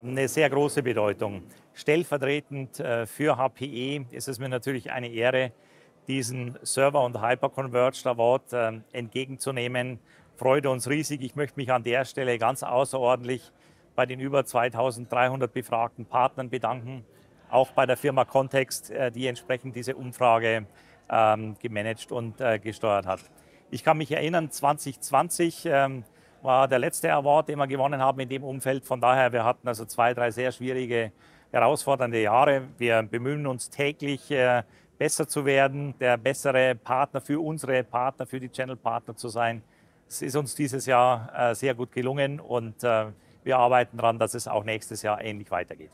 Eine sehr große Bedeutung. Stellvertretend äh, für HPE ist es mir natürlich eine Ehre, diesen Server- und Hyperconverged Award äh, entgegenzunehmen. Freude uns riesig. Ich möchte mich an der Stelle ganz außerordentlich bei den über 2300 befragten Partnern bedanken, auch bei der Firma Context, äh, die entsprechend diese Umfrage ähm, gemanagt und gesteuert hat. Ich kann mich erinnern, 2020 war der letzte Award, den wir gewonnen haben in dem Umfeld. Von daher, wir hatten also zwei, drei sehr schwierige, herausfordernde Jahre. Wir bemühen uns täglich, äh, besser zu werden, der bessere Partner für unsere Partner, für die Channel-Partner zu sein. Es ist uns dieses Jahr äh, sehr gut gelungen und äh, wir arbeiten daran, dass es auch nächstes Jahr ähnlich weitergeht.